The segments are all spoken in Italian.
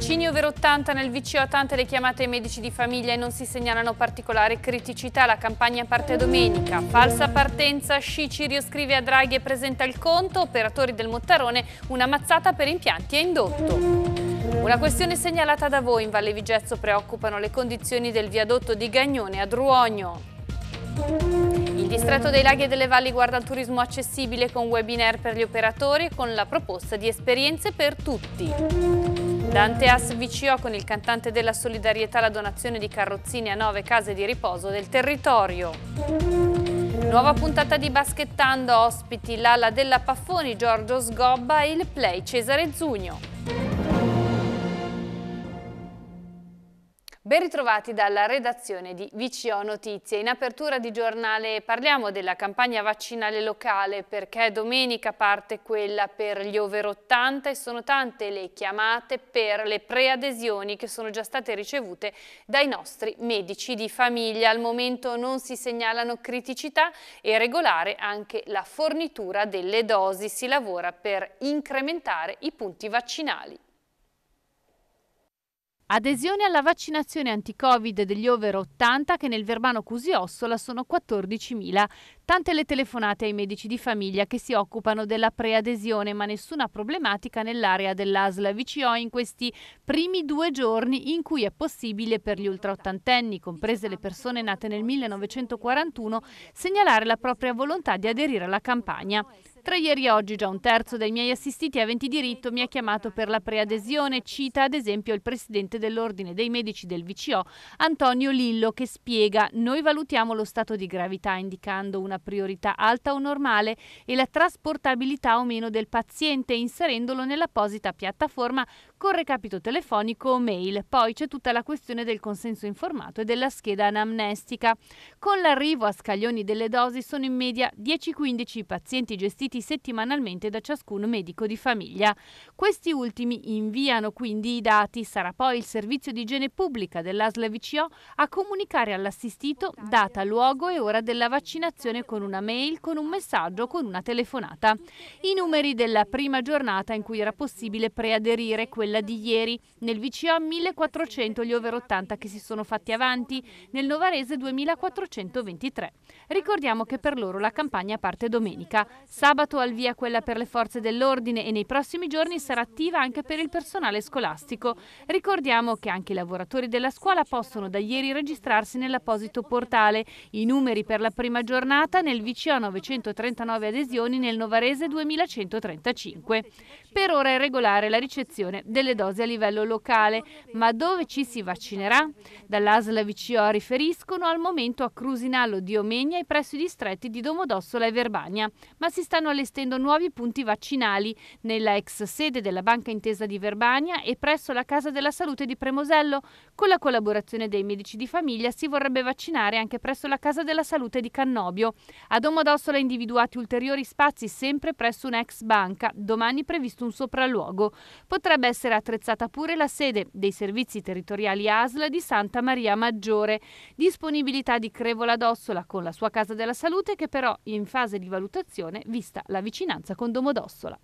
Vaccini over 80 nel VCO tante le chiamate ai medici di famiglia e non si segnalano particolari criticità. La campagna parte domenica. Falsa partenza, Sci Cirio scrive a Draghi e presenta il conto. Operatori del Mottarone, una mazzata per impianti e indotto. Una questione segnalata da voi in Valle Vigezzo preoccupano le condizioni del viadotto di Gagnone a Druogno. Il distretto dei laghi e delle valli guarda il turismo accessibile con webinar per gli operatori e con la proposta di esperienze per tutti. Dante Anteas VCO con il cantante della solidarietà la donazione di carrozzini a nove case di riposo del territorio. Nuova puntata di Basketando, ospiti l'ala della Paffoni, Giorgio Sgobba e il play Cesare Zugno. Ben ritrovati dalla redazione di VCO Notizie. In apertura di giornale parliamo della campagna vaccinale locale perché domenica parte quella per gli over 80 e sono tante le chiamate per le preadesioni che sono già state ricevute dai nostri medici di famiglia. Al momento non si segnalano criticità e regolare anche la fornitura delle dosi. Si lavora per incrementare i punti vaccinali. Adesione alla vaccinazione anti-Covid degli over 80 che nel Verbano Cusiossola sono 14.000. Tante le telefonate ai medici di famiglia che si occupano della preadesione, ma nessuna problematica nell'area dell'ASL VCO in questi primi due giorni in cui è possibile per gli ultraottantenni, comprese le persone nate nel 1941, segnalare la propria volontà di aderire alla campagna. Tra ieri e oggi già un terzo dei miei assistiti aventi diritto mi ha chiamato per la preadesione, cita ad esempio il presidente dell'Ordine dei Medici del VCO, Antonio Lillo, che spiega noi valutiamo lo stato di gravità indicando una priorità alta o normale e la trasportabilità o meno del paziente inserendolo nell'apposita piattaforma con recapito telefonico o mail. Poi c'è tutta la questione del consenso informato e della scheda anamnestica. Con l'arrivo a scaglioni delle dosi sono in media 10-15 i pazienti gestiti settimanalmente da ciascun medico di famiglia. Questi ultimi inviano quindi i dati, sarà poi il servizio di igiene pubblica dell'ASL VCO a comunicare all'assistito data, luogo e ora della vaccinazione con una mail, con un messaggio o con una telefonata. I numeri della prima giornata in cui era possibile preaderire quella quella di ieri. Nel VCO 1400 gli over 80 che si sono fatti avanti, nel Novarese 2423. Ricordiamo che per loro la campagna parte domenica. Sabato al via quella per le forze dell'ordine e nei prossimi giorni sarà attiva anche per il personale scolastico. Ricordiamo che anche i lavoratori della scuola possono da ieri registrarsi nell'apposito portale. I numeri per la prima giornata nel VCO 939 adesioni, nel Novarese 2135. Per ora è regolare la ricezione del delle dosi a livello locale. Ma dove ci si vaccinerà? Dall'ASLA VCO riferiscono al momento a Crusinallo di Omegna e presso i distretti di Domodossola e Verbania, ma si stanno allestendo nuovi punti vaccinali nella ex sede della Banca Intesa di Verbania e presso la Casa della Salute di Premosello. Con la collaborazione dei medici di famiglia si vorrebbe vaccinare anche presso la Casa della Salute di Cannobio. A Domodossola individuati ulteriori spazi sempre presso un'ex banca, domani previsto un sopralluogo. Potrebbe essere essere attrezzata pure la sede dei servizi territoriali ASL di Santa Maria Maggiore. Disponibilità di Crevola d'Ossola con la sua casa della salute che però in fase di valutazione vista la vicinanza con Domodossola.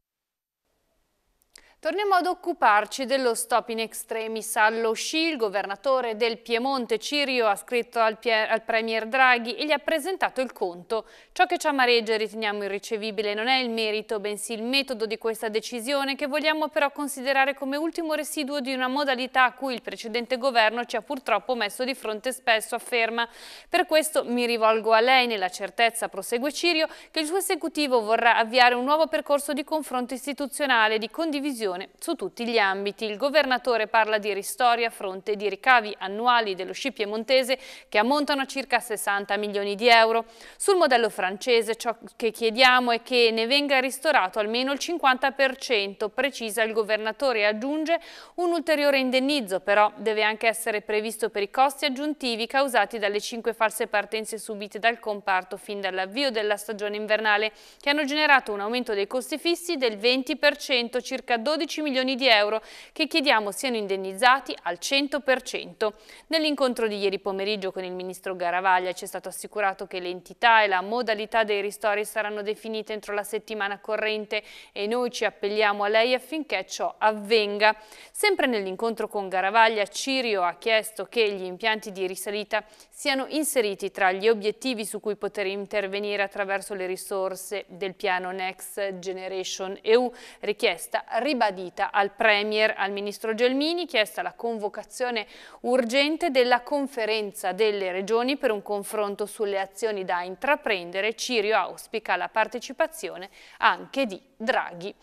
Torniamo ad occuparci dello stop in extremis allo sci. Il governatore del Piemonte, Cirio, ha scritto al, al, Premier Draghi e gli ha presentato il conto. Ciò che ci amareggia e riteniamo irricevibile non è il merito, bensì il metodo di questa decisione che vogliamo però considerare come ultimo residuo di una modalità a cui il precedente governo ci ha purtroppo messo di fronte spesso, afferma. Per questo mi rivolgo a lei nella certezza, prosegue Cirio, che il suo esecutivo vorrà avviare un nuovo percorso di confronto istituzionale, di condivisione inflazione su tutti gli ambiti. Il governatore parla di ristori a fronte di ricavi annuali dello sci piemontese che ammontano a circa 60 milioni di euro. Sul modello francese ciò che chiediamo è che ne venga ristorato almeno il 50%, precisa il governatore e aggiunge un ulteriore indennizzo però deve anche essere previsto per i costi aggiuntivi causati dalle cinque false partenze subite dal comparto fin dall'avvio della stagione invernale che hanno generato un aumento dei costi fissi del 20%, circa 12 12 milioni di euro che chiediamo siano indennizzati al 100%. Nell'incontro di ieri pomeriggio con il ministro Garavaglia ci è stato assicurato che l'entità e la modalità dei ristori saranno definite entro la settimana corrente e noi ci appelliamo a lei affinché ciò avvenga. Sempre nell'incontro con Garavaglia, Cirio ha chiesto che gli impianti di risalita siano inseriti tra gli obiettivi su cui poter intervenire attraverso le risorse del piano Next Generation EU, richiesta ribadita ribadita al Premier, al Ministro Gelmini, chiesta la convocazione urgente della conferenza delle regioni per un confronto sulle azioni da intraprendere. Cirio auspica la partecipazione anche di Draghi.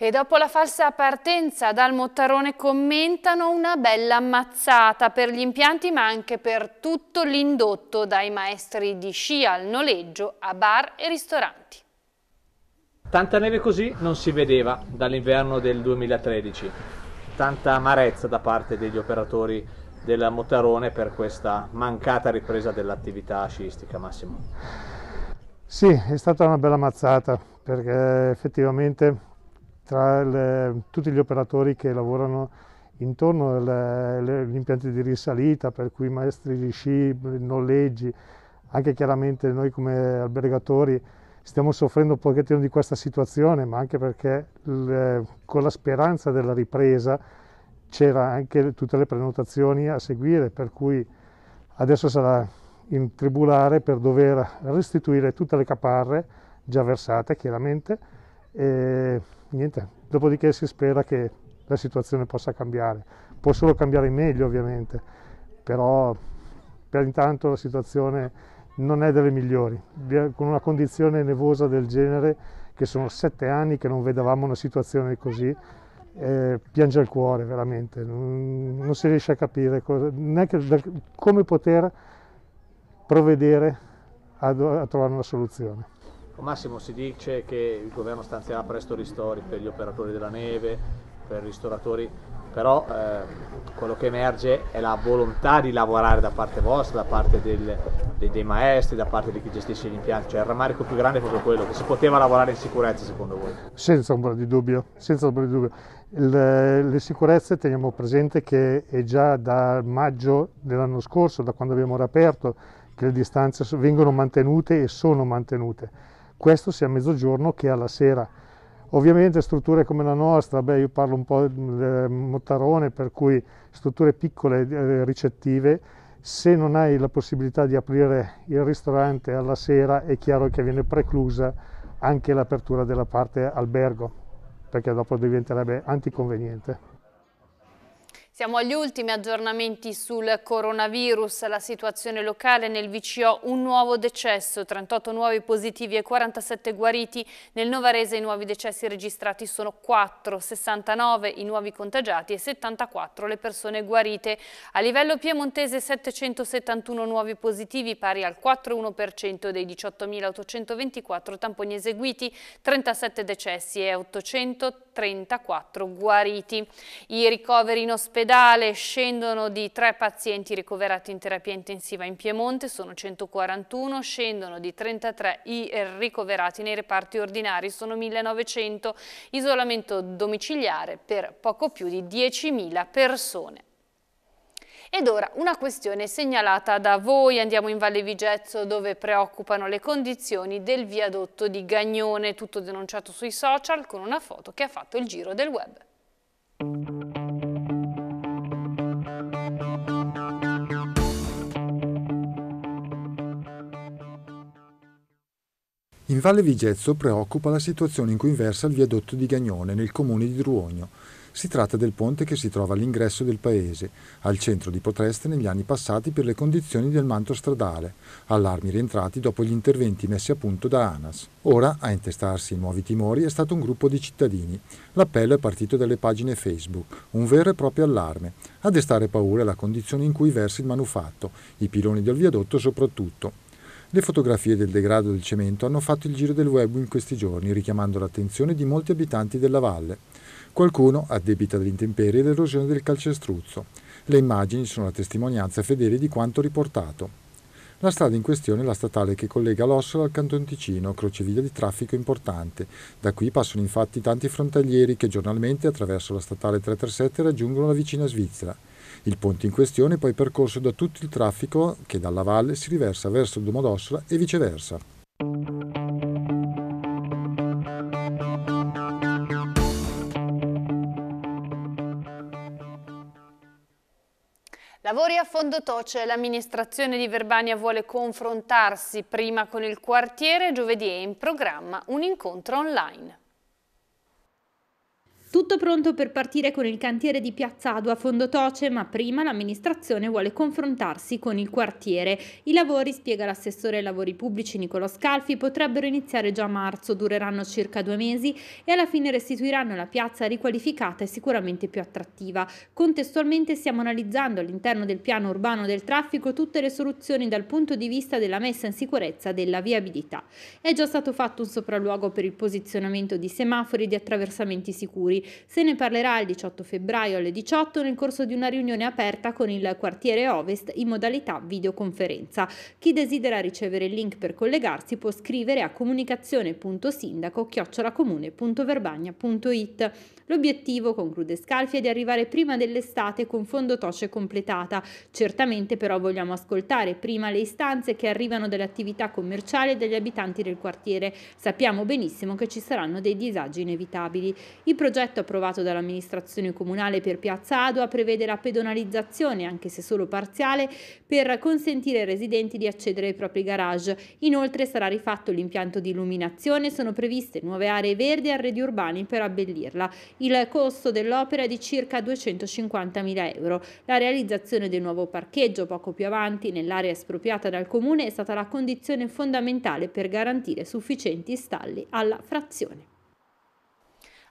E dopo la falsa partenza dal Mottarone commentano una bella ammazzata per gli impianti ma anche per tutto l'indotto dai maestri di sci al noleggio a bar e ristoranti. Tanta neve così non si vedeva dall'inverno del 2013, tanta amarezza da parte degli operatori del Motarone per questa mancata ripresa dell'attività sciistica, Massimo. Sì, è stata una bella mazzata perché effettivamente tra le, tutti gli operatori che lavorano intorno agli impianti di risalita, per cui maestri di sci, noleggi, anche chiaramente noi come albergatori stiamo soffrendo un pochettino di questa situazione, ma anche perché le, eh, con la speranza della ripresa c'era anche tutte le prenotazioni a seguire, per cui adesso sarà in tribunale per dover restituire tutte le caparre già versate chiaramente e niente, dopodiché si spera che la situazione possa cambiare, può solo cambiare in meglio ovviamente, però per intanto la situazione è non è delle migliori. Con una condizione nevosa del genere, che sono sette anni che non vedevamo una situazione così, eh, piange il cuore veramente, non, non si riesce a capire cosa, neanche da, come poter provvedere a, a trovare una soluzione. Massimo, si dice che il governo stanzierà presto ristori per gli operatori della neve, per i ristoratori però eh, quello che emerge è la volontà di lavorare da parte vostra, da parte del, dei, dei, maestri, da parte di chi gestisce l'impianto, cioè il rammarico più grande è proprio quello, che si poteva lavorare in sicurezza secondo voi? Senza ombra di dubbio, senza ombra di dubbio. Le, le sicurezze teniamo presente che è già da maggio dell'anno scorso, da quando abbiamo riaperto, che le distanze vengono mantenute e sono mantenute. Questo sia a mezzogiorno che alla sera Ovviamente strutture come la nostra, beh, io parlo un po' del eh, Mottarone, per cui strutture piccole eh, ricettive, se non hai la possibilità di aprire il ristorante alla sera è chiaro che viene preclusa anche l'apertura della parte albergo, perché dopo diventerebbe anticonveniente. Siamo agli ultimi aggiornamenti sul coronavirus, la situazione locale nel VCO, un nuovo decesso, 38 nuovi positivi e 47 guariti, nel Novarese i nuovi decessi registrati sono 4, 69 i nuovi contagiati e 74 le persone guarite. A livello piemontese 771 nuovi positivi pari al 4,1% dei 18.824 tamponi eseguiti, 37 decessi e 880 34 guariti. I ricoveri in ospedale scendono di 3 pazienti ricoverati in terapia intensiva in Piemonte, sono 141, scendono di 33 i ricoverati nei reparti ordinari, sono 1900, isolamento domiciliare per poco più di 10.000 persone. Ed ora una questione segnalata da voi, andiamo in Valle Vigezzo dove preoccupano le condizioni del viadotto di Gagnone, tutto denunciato sui social con una foto che ha fatto il giro del web. In Valle Vigezzo preoccupa la situazione in cui versa il viadotto di Gagnone nel comune di Druogno. Si tratta del ponte che si trova all'ingresso del paese, al centro di Potreste negli anni passati per le condizioni del manto stradale, allarmi rientrati dopo gli interventi messi a punto da ANAS. Ora a intestarsi i nuovi timori è stato un gruppo di cittadini. L'appello è partito dalle pagine Facebook, un vero e proprio allarme. A destare paura è la condizione in cui versa il manufatto, i piloni del viadotto soprattutto. Le fotografie del degrado del cemento hanno fatto il giro del web in questi giorni, richiamando l'attenzione di molti abitanti della valle. Qualcuno addebita alle intemperie l'erosione del calcestruzzo. Le immagini sono la testimonianza fedele di quanto riportato. La strada in questione è la statale che collega l'Ossola al Canton Ticino, crocevia di traffico importante. Da qui passano infatti tanti frontalieri che giornalmente attraverso la statale 337 raggiungono la vicina Svizzera. Il ponte in questione è poi percorso da tutto il traffico che dalla valle si riversa verso Domodossola e viceversa. Lavori a fondo toce, l'amministrazione di Verbania vuole confrontarsi prima con il quartiere, giovedì è in programma un incontro online. Tutto pronto per partire con il cantiere di Piazza Adua a Fondotoce, ma prima l'amministrazione vuole confrontarsi con il quartiere. I lavori, spiega l'assessore ai lavori pubblici Nicolo Scalfi, potrebbero iniziare già a marzo, dureranno circa due mesi e alla fine restituiranno la piazza riqualificata e sicuramente più attrattiva. Contestualmente stiamo analizzando all'interno del piano urbano del traffico tutte le soluzioni dal punto di vista della messa in sicurezza della viabilità. È già stato fatto un sopralluogo per il posizionamento di semafori e di attraversamenti sicuri. Se ne parlerà il 18 febbraio alle 18 nel corso di una riunione aperta con il quartiere Ovest in modalità videoconferenza. Chi desidera ricevere il link per collegarsi può scrivere a comunicazione.sindaco-comune.verbagna.it. L'obiettivo, conclude Scalfi, è di arrivare prima dell'estate con fondo toce completata. Certamente però vogliamo ascoltare prima le istanze che arrivano dalle attività commerciali e dagli abitanti del quartiere. Sappiamo benissimo che ci saranno dei disagi inevitabili. I progetti progetto approvato dall'amministrazione comunale per Piazza Adua prevede la pedonalizzazione, anche se solo parziale, per consentire ai residenti di accedere ai propri garage. Inoltre sarà rifatto l'impianto di illuminazione, sono previste nuove aree verdi e arredi urbani per abbellirla. Il costo dell'opera è di circa 250.000 euro. La realizzazione del nuovo parcheggio poco più avanti nell'area espropriata dal comune è stata la condizione fondamentale per garantire sufficienti stalli alla frazione.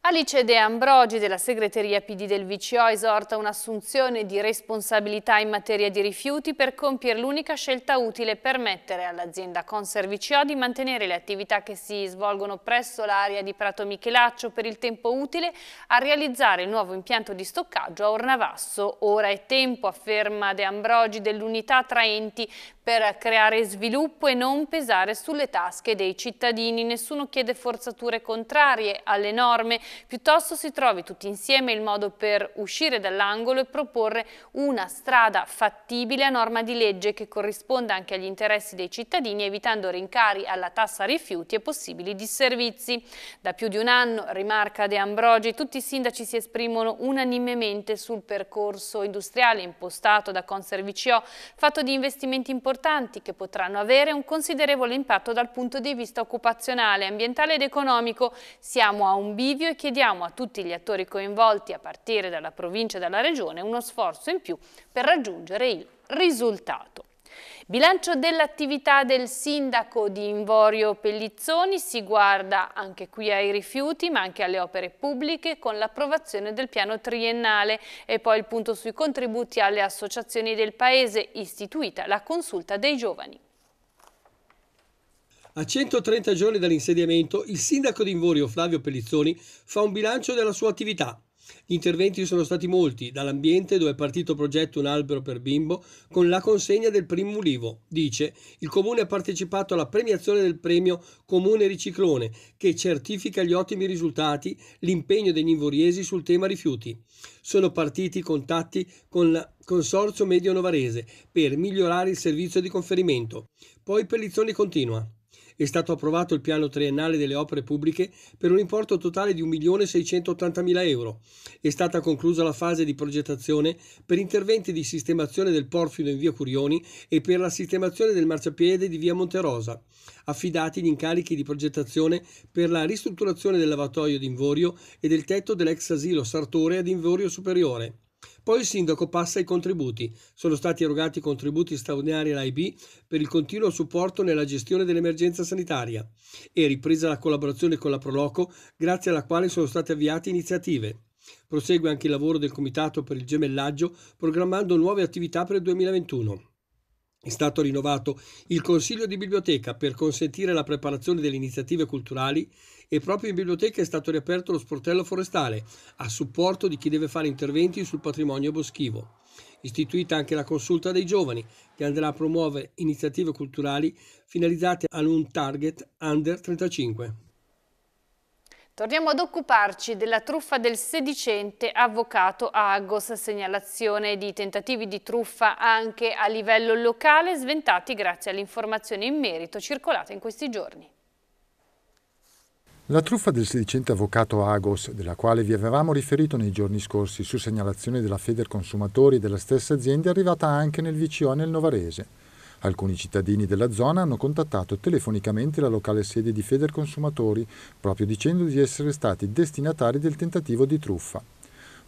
Alice De Ambrogi della segreteria PD del VCO esorta un'assunzione di responsabilità in materia di rifiuti per compiere l'unica scelta utile per permettere all'azienda Conser VCO di mantenere le attività che si svolgono presso l'area di Prato Michelaccio per il tempo utile a realizzare il nuovo impianto di stoccaggio a Ornavasso. Ora è tempo, afferma De Ambrogi dell'unità traenti per creare sviluppo e non pesare sulle tasche dei cittadini. Nessuno chiede forzature contrarie alle norme, piuttosto si trovi tutti insieme il modo per uscire dall'angolo e proporre una strada fattibile a norma di legge che corrisponda anche agli interessi dei cittadini, evitando rincari alla tassa rifiuti e possibili disservizi. Da più di un anno, rimarca De Ambrogi, tutti i sindaci si esprimono unanimemente sul percorso industriale impostato da Conservicio, fatto di investimenti importanti importanti che potranno avere un considerevole impatto dal punto di vista occupazionale, ambientale ed economico. Siamo a un bivio e chiediamo a tutti gli attori coinvolti, a partire dalla provincia e dalla regione, uno sforzo in più per raggiungere il risultato. Bilancio dell'attività del sindaco di Invorio Pellizzoni si guarda anche qui ai rifiuti ma anche alle opere pubbliche con l'approvazione del piano triennale e poi il punto sui contributi alle associazioni del paese istituita la consulta dei giovani. A 130 giorni dall'insediamento, il sindaco di Invorio Flavio Pellizzoni fa un bilancio della sua attività gli interventi sono stati molti, dall'ambiente dove è partito il progetto Un albero per bimbo con la consegna del primo ulivo. Dice, il comune ha partecipato alla premiazione del premio Comune Riciclone che certifica gli ottimi risultati, l'impegno degli invoriesi sul tema rifiuti. Sono partiti i contatti con il Consorzio Medio Novarese per migliorare il servizio di conferimento. Poi Pellizzoni continua. È stato approvato il piano triennale delle opere pubbliche per un importo totale di 1.680.000 euro. È stata conclusa la fase di progettazione per interventi di sistemazione del porfido in via Curioni e per la sistemazione del marciapiede di via Monterosa. Affidati gli incarichi di progettazione per la ristrutturazione del lavatoio d'Invorio e del tetto dell'ex asilo Sartore ad Invorio Superiore. Poi il sindaco passa ai contributi. Sono stati erogati contributi straordinari all'AIB per il continuo supporto nella gestione dell'emergenza sanitaria e ripresa la collaborazione con la Proloco grazie alla quale sono state avviate iniziative. Prosegue anche il lavoro del Comitato per il gemellaggio programmando nuove attività per il 2021. È stato rinnovato il Consiglio di Biblioteca per consentire la preparazione delle iniziative culturali e proprio in biblioteca è stato riaperto lo sportello forestale a supporto di chi deve fare interventi sul patrimonio boschivo. Istituita anche la consulta dei giovani, che andrà a promuovere iniziative culturali finalizzate ad un target under 35. Torniamo ad occuparci della truffa del sedicente avvocato Agos, segnalazione di tentativi di truffa anche a livello locale sventati grazie all'informazione in merito circolata in questi giorni. La truffa del sedicente avvocato Agos, della quale vi avevamo riferito nei giorni scorsi su segnalazione della Feder Consumatori della stessa azienda, è arrivata anche nel VCO nel Novarese. Alcuni cittadini della zona hanno contattato telefonicamente la locale sede di Feder Consumatori, proprio dicendo di essere stati destinatari del tentativo di truffa.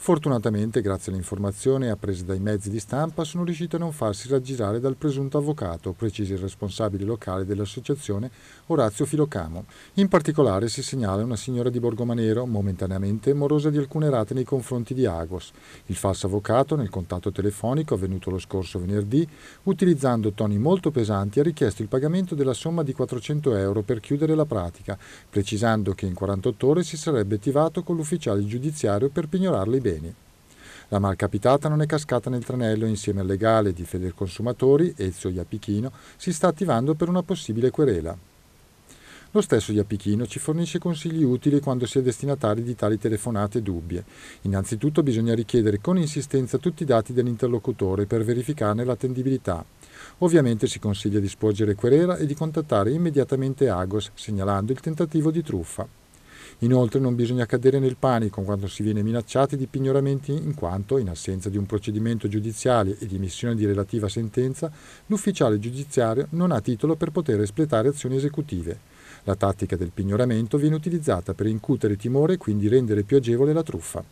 Fortunatamente, grazie alle informazioni apprese dai mezzi di stampa, sono riuscito a non farsi raggirare dal presunto avvocato, precisa il responsabile locale dell'associazione Orazio Filocamo. In particolare si segnala una signora di Borgomanero, momentaneamente morosa di alcune rate nei confronti di Agos. Il falso avvocato, nel contatto telefonico avvenuto lo scorso venerdì, utilizzando toni molto pesanti, ha richiesto il pagamento della somma di 400 euro per chiudere la pratica, precisando che in 48 ore si sarebbe attivato con l'ufficiale giudiziario per pignorarle i beni beni. La malcapitata non è cascata nel tranello e insieme al legale di Federconsumatori, Ezio Iapichino, si sta attivando per una possibile querela. Lo stesso Iapichino ci fornisce consigli utili quando si è destinatari di tali telefonate dubbie. Innanzitutto bisogna richiedere con insistenza tutti i dati dell'interlocutore per verificarne l'attendibilità. Ovviamente si consiglia di sporgere querela e di contattare immediatamente Agos segnalando il tentativo di truffa. Inoltre non bisogna cadere nel panico quando si viene minacciati di pignoramenti in quanto, in assenza di un procedimento giudiziale e di emissione di relativa sentenza, l'ufficiale giudiziario non ha titolo per poter espletare azioni esecutive. La tattica del pignoramento viene utilizzata per incutere timore e quindi rendere più agevole la truffa.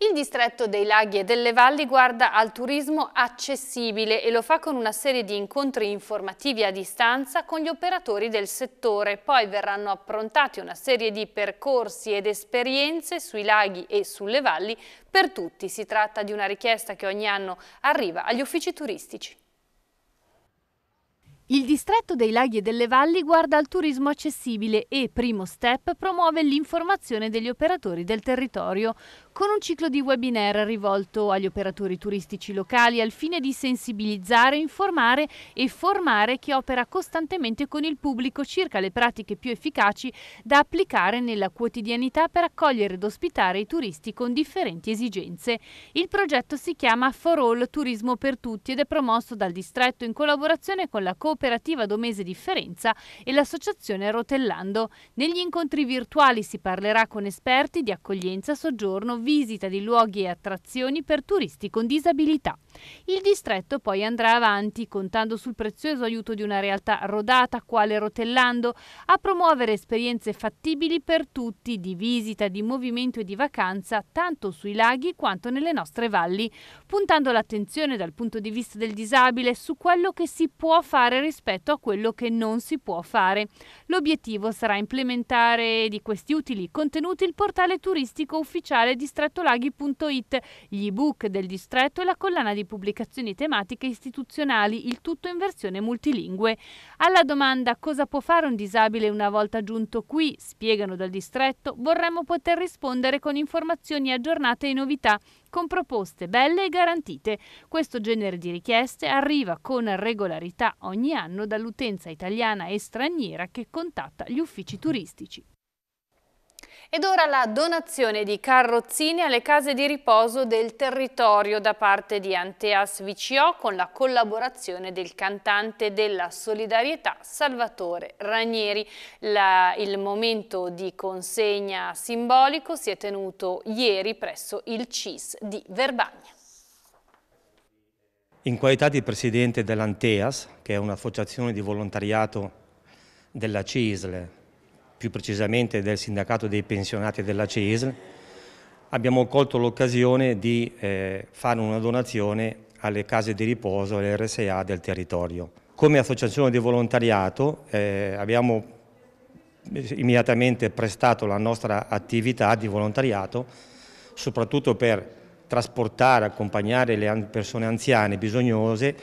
Il distretto dei laghi e delle valli guarda al turismo accessibile e lo fa con una serie di incontri informativi a distanza con gli operatori del settore. Poi verranno approntati una serie di percorsi ed esperienze sui laghi e sulle valli per tutti. Si tratta di una richiesta che ogni anno arriva agli uffici turistici. Il distretto dei laghi e delle valli guarda al turismo accessibile e, primo step, promuove l'informazione degli operatori del territorio con un ciclo di webinar rivolto agli operatori turistici locali al fine di sensibilizzare, informare e formare chi opera costantemente con il pubblico circa le pratiche più efficaci da applicare nella quotidianità per accogliere ed ospitare i turisti con differenti esigenze. Il progetto si chiama For All Turismo per Tutti ed è promosso dal distretto in collaborazione con la cooperativa Domese Differenza e l'associazione Rotellando. Negli incontri virtuali si parlerà con esperti di accoglienza, soggiorno, visita di luoghi e attrazioni per turisti con disabilità. Il distretto poi andrà avanti, contando sul prezioso aiuto di una realtà rodata quale Rotellando, a promuovere esperienze fattibili per tutti di visita, di movimento e di vacanza, tanto sui laghi quanto nelle nostre valli, puntando l'attenzione dal punto di vista del disabile su quello che si può fare rispetto a quello che non si può fare. L'obiettivo sarà implementare di questi utili contenuti il portale turistico ufficiale distrettolaghi.it, gli ebook del distretto e la collana di pubblicazioni tematiche istituzionali, il tutto in versione multilingue. Alla domanda cosa può fare un disabile una volta giunto qui, spiegano dal distretto, vorremmo poter rispondere con informazioni aggiornate e novità con proposte belle e garantite. Questo genere di richieste arriva con regolarità ogni anno dall'utenza italiana e straniera che contatta gli uffici turistici. Ed ora la donazione di carrozzine alle case di riposo del territorio da parte di Anteas VCO con la collaborazione del cantante della solidarietà Salvatore Ranieri. La, il momento di consegna simbolico si è tenuto ieri presso il CIS di Verbagna. In qualità di presidente dell'Anteas, che è un'associazione di volontariato della CISLE, più precisamente del sindacato dei pensionati della CESL, abbiamo colto l'occasione di eh, fare una donazione alle case di riposo, alle RSA del territorio. Come associazione di volontariato eh, abbiamo immediatamente prestato la nostra attività di volontariato, soprattutto per trasportare, accompagnare le persone anziane bisognose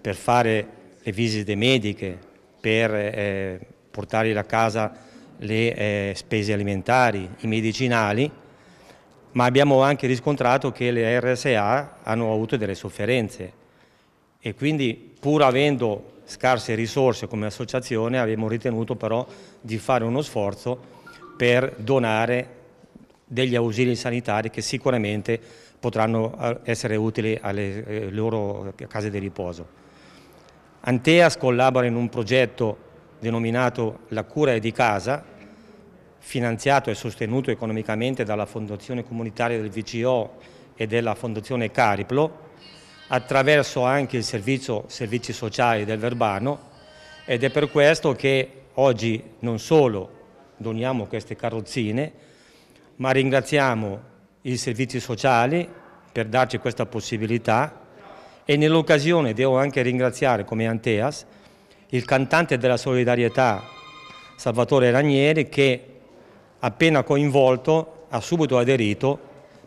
per fare le visite mediche, per eh, portarli a casa le eh, spese alimentari, i medicinali, ma abbiamo anche riscontrato che le RSA hanno avuto delle sofferenze e quindi pur avendo scarse risorse come associazione abbiamo ritenuto però di fare uno sforzo per donare degli ausili sanitari che sicuramente potranno eh, essere utili alle eh, loro case di riposo. Anteas collabora in un progetto denominato La cura è di casa, finanziato e sostenuto economicamente dalla Fondazione Comunitaria del VCO e della Fondazione Cariplo, attraverso anche il servizio Servizi Sociali del Verbano ed è per questo che oggi non solo doniamo queste carrozzine, ma ringraziamo i servizi sociali per darci questa possibilità e nell'occasione devo anche ringraziare come Anteas il cantante della solidarietà Salvatore Ranieri che appena coinvolto ha subito aderito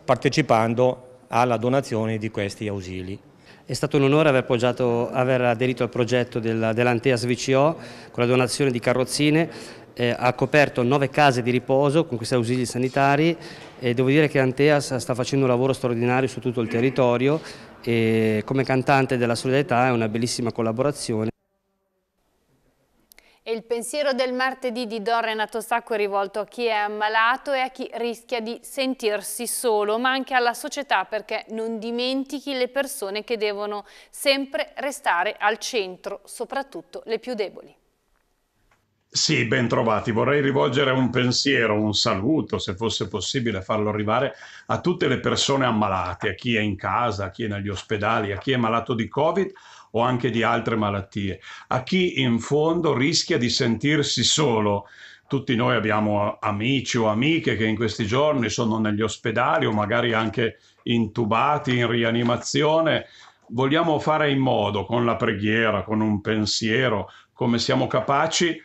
partecipando alla donazione di questi ausili. È stato un onore aver, poggiato, aver aderito al progetto del, dell'Anteas VCO con la donazione di carrozzine, eh, ha coperto nove case di riposo con questi ausili sanitari e devo dire che Anteas sta facendo un lavoro straordinario su tutto il territorio e come cantante della solidarietà è una bellissima collaborazione. E il pensiero del martedì di Don Renato Sacco è rivolto a chi è ammalato e a chi rischia di sentirsi solo, ma anche alla società perché non dimentichi le persone che devono sempre restare al centro, soprattutto le più deboli. Sì, ben trovati. Vorrei rivolgere un pensiero, un saluto, se fosse possibile farlo arrivare, a tutte le persone ammalate, a chi è in casa, a chi è negli ospedali, a chi è malato di Covid o anche di altre malattie, a chi in fondo rischia di sentirsi solo. Tutti noi abbiamo amici o amiche che in questi giorni sono negli ospedali o magari anche intubati in rianimazione. Vogliamo fare in modo, con la preghiera, con un pensiero, come siamo capaci,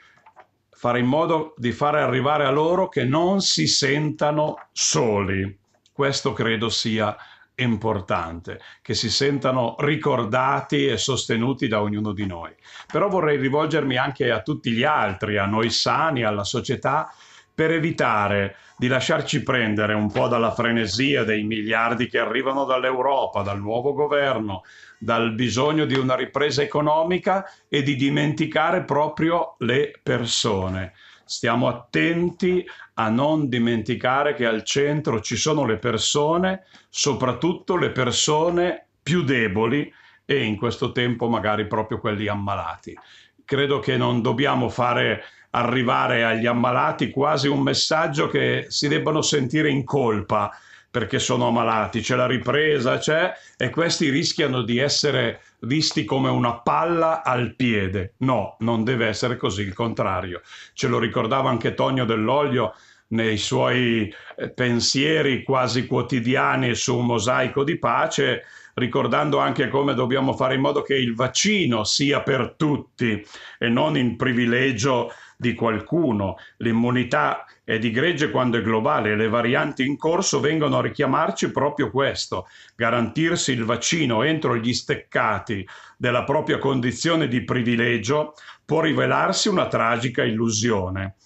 fare in modo di fare arrivare a loro che non si sentano soli. Questo credo sia importante, che si sentano ricordati e sostenuti da ognuno di noi. Però vorrei rivolgermi anche a tutti gli altri, a noi sani, alla società, per evitare di lasciarci prendere un po' dalla frenesia dei miliardi che arrivano dall'Europa, dal nuovo governo, dal bisogno di una ripresa economica e di dimenticare proprio le persone stiamo attenti a non dimenticare che al centro ci sono le persone, soprattutto le persone più deboli e in questo tempo magari proprio quelli ammalati. Credo che non dobbiamo fare arrivare agli ammalati quasi un messaggio che si debbano sentire in colpa perché sono malati, c'è la ripresa, c'è, e questi rischiano di essere visti come una palla al piede. No, non deve essere così, il contrario. Ce lo ricordava anche Tonio Dell'Olio nei suoi eh, pensieri quasi quotidiani su un mosaico di pace, ricordando anche come dobbiamo fare in modo che il vaccino sia per tutti e non in privilegio di qualcuno. L'immunità è di gregge quando è globale e le varianti in corso vengono a richiamarci proprio questo, garantirsi il vaccino entro gli steccati della propria condizione di privilegio può rivelarsi una tragica illusione.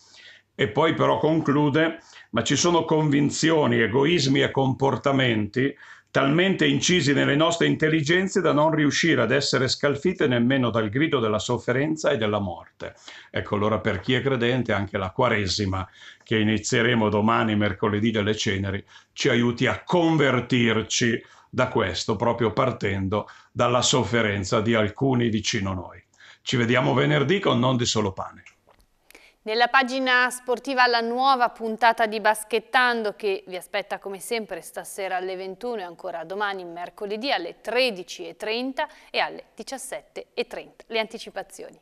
E poi però conclude, ma ci sono convinzioni, egoismi e comportamenti talmente incisi nelle nostre intelligenze da non riuscire ad essere scalfite nemmeno dal grido della sofferenza e della morte. Ecco allora per chi è credente anche la Quaresima, che inizieremo domani, mercoledì delle ceneri, ci aiuti a convertirci da questo, proprio partendo dalla sofferenza di alcuni vicino a noi. Ci vediamo venerdì con Non di Solo Pane. Nella pagina sportiva la nuova puntata di Baschettando che vi aspetta come sempre stasera alle 21 e ancora domani mercoledì alle 13.30 e alle 17.30. Le anticipazioni.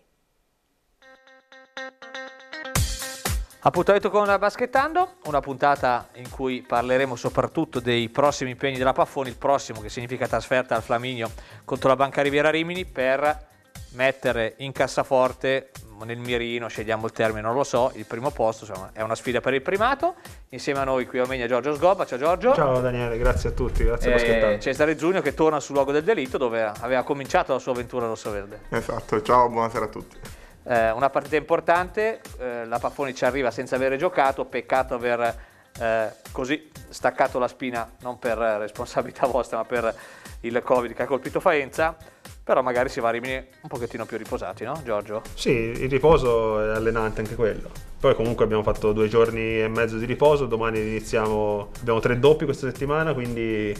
Appuntamento con Baschettando, una puntata in cui parleremo soprattutto dei prossimi impegni della Paffoni, il prossimo che significa trasferta al Flaminio contro la Banca Riviera Rimini per mettere in cassaforte nel mirino, scegliamo il termine, non lo so, il primo posto, insomma, è una sfida per il primato. Insieme a noi qui a Menia Giorgio Sgobba, ciao Giorgio. Ciao Daniele, grazie a tutti, grazie eh, a Cesare Giugno che torna sul luogo del delitto dove aveva cominciato la sua avventura rosso-verde. Esatto, ciao, buonasera a tutti. Eh, una partita importante, eh, la Paffoni ci arriva senza avere giocato, peccato aver eh, così staccato la spina non per responsabilità vostra ma per il Covid che ha colpito Faenza però magari si va a Rimini un pochettino più riposati, no Giorgio? Sì, il riposo è allenante anche quello. Poi comunque abbiamo fatto due giorni e mezzo di riposo, domani iniziamo, abbiamo tre doppi questa settimana, quindi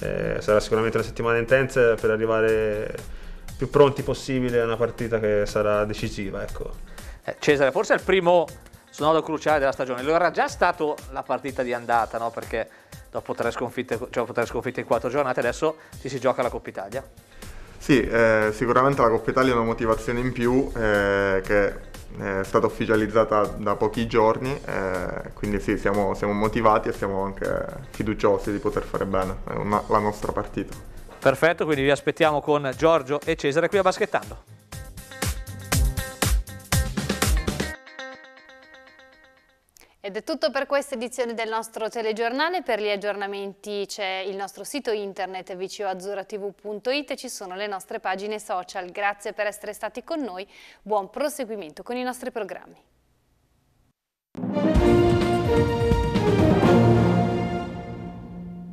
eh, sarà sicuramente una settimana intensa per arrivare più pronti possibile a una partita che sarà decisiva. Ecco. Eh, Cesare, forse è il primo nodo cruciale della stagione, lo era già stato la partita di andata, no? perché dopo tre sconfitte, cioè dopo tre sconfitte in quattro giornate adesso ci si gioca la Coppa Italia. Sì, eh, sicuramente la Coppa Italia è una motivazione in più eh, che è stata ufficializzata da pochi giorni, eh, quindi sì, siamo, siamo, motivati e siamo anche fiduciosi di poter fare bene eh, una, la nostra partita. Perfetto, quindi vi aspettiamo con Giorgio e Cesare qui a Baschettando. Ed è tutto per questa edizione del nostro telegiornale, per gli aggiornamenti c'è il nostro sito internet vcoazzuratv.it e ci sono le nostre pagine social. Grazie per essere stati con noi, buon proseguimento con i nostri programmi.